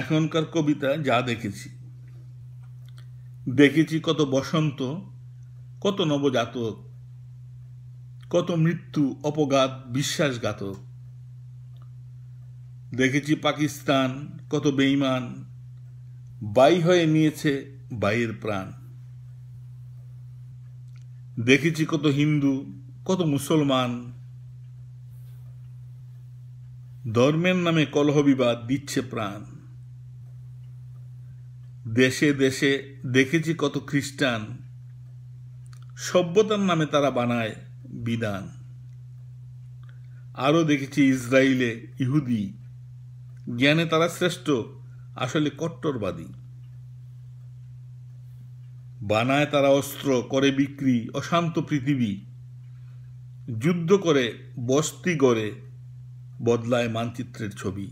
এখনকার কবিতা যা দেখেছি দেখেছি কত বসন্ত কত নবজাতক কত মৃত্যু অপঘাত বিশ্বাসঘাতক দেখেছি পাকিস্তান কত বেইমান বাই হয়ে নিয়েছে বাইয়ের প্রাণ দেখেছি কত হিন্দু কত মুসলমান ধর্মের নামে কলহ বিবাদ দিচ্ছে প্রাণ দেশে দেশে দেখেছি কত খ্রিস্টান সভ্যতার নামে তারা বানায় বিধান আরও দেখেছি ইসরায়েলে ইহুদি জ্ঞানে তারা শ্রেষ্ঠ আসলে কট্টরবাদী বানায় তারা অস্ত্র করে বিক্রি অশান্ত পৃথিবী যুদ্ধ করে বস্তি গড়ে বদলায় মানচিত্রের ছবি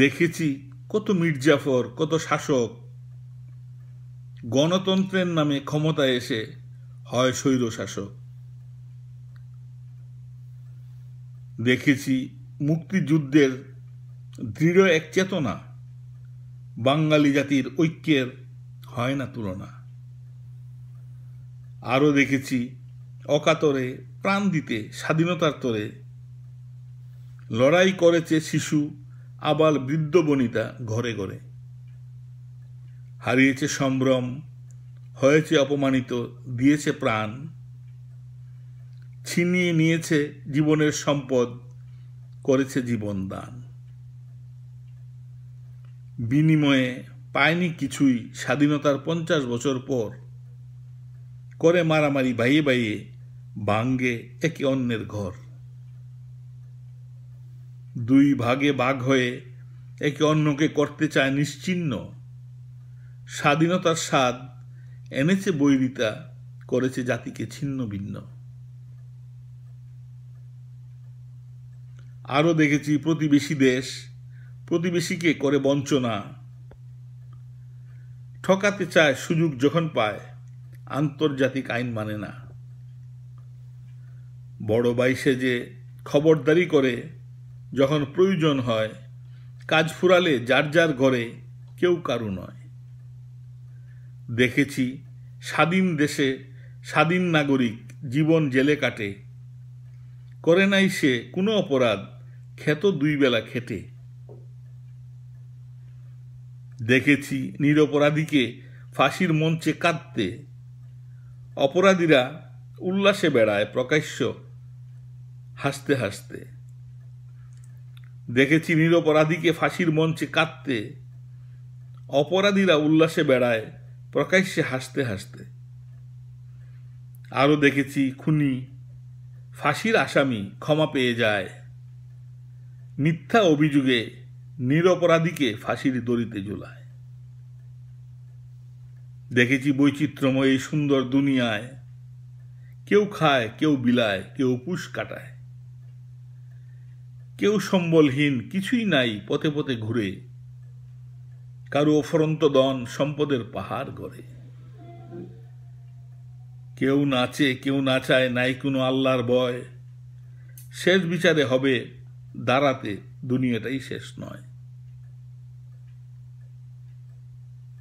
দেখেছি কত মির্জাফর কত শাসক গণতন্ত্রের নামে ক্ষমতায় এসে হয় শৈল শাসক দেখেছি মুক্তিযুদ্ধের দৃঢ় এক চেতনা বাঙালি জাতির ঐক্যের হয় না তুলনা আরও দেখেছি অকাতরে প্রাণ দিতে স্বাধীনতার তরে লড়াই করেছে শিশু আবার বৃদ্ধ বনিতা ঘরে ঘরে হারিয়েছে সম্ভ্রম হয়েছে অপমানিত দিয়েছে প্রাণ ছিনিয়ে নিয়েছে জীবনের সম্পদ করেছে জীবন দান বিনিময়ে পায়নি কিছুই স্বাধীনতার পঞ্চাশ বছর পর করে মারামারি বাইয়ে বাইয়ে ভাঙ্গে একে অন্যের ঘর দুই ভাগে বাঘ হয়ে একে অন্যকে করতে চায় নিশ্চিন্ন স্বাধীনতার স্বাদ এনেছে বৈরিতা করেছে জাতিকে ছিন্ন ভিন্ন আরও দেখেছি প্রতিবেশী দেশ প্রতিবেশীকে করে বঞ্চনা ঠকাতে চায় সুযোগ যখন পায় আন্তর্জাতিক আইন মানে না বড় বাইশে যে খবরদারি করে যখন প্রয়োজন হয় কাজ ফুরালে যার যার ঘরে কেউ কারু নয় দেখেছি স্বাধীন দেশে স্বাধীন নাগরিক জীবন জেলে কাটে করে নাই সে কোনো অপরাধ খেত দুই বেলা খেটে দেখেছি নিরপরাধীকে ফাঁসির মঞ্চে কাঁদতে অপরাধীরা উল্লাসে বেড়ায় প্রকাশ্য হাসতে হাসতে দেখেছি নিরপরাধীকে ফাঁসির মঞ্চে কাঁদতে অপরাধীরা উল্লাসে বেড়ায় প্রকাশ্যে হাসতে হাসতে আরও দেখেছি খুনি ফাঁসির আসামি ক্ষমা পেয়ে যায় মিথ্যা অভিযোগে নিরপরাধীকে ফাঁসির দড়িতে ঝুলায় দেখেছি বৈচিত্র্যময় এই সুন্দর দুনিয়ায় কেউ খায় কেউ বিলায় কেউ পুষ কাটায় কেউ সম্বলহীন কিছুই নাই পথে পথে ঘুরে কারো অফরন্ত দন সম্পদের পাহাড় গড়ে কেউ নাচে কেউ নাচায় নাই কোনো আল্লাহর বয় শেষ বিচারে হবে দাঁড়াতে দুনিয়াটাই শেষ নয়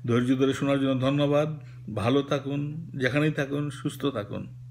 ধৈর্য ধরে শোনার জন্য ধন্যবাদ ভালো থাকুন যেখানেই থাকুন সুস্থ থাকুন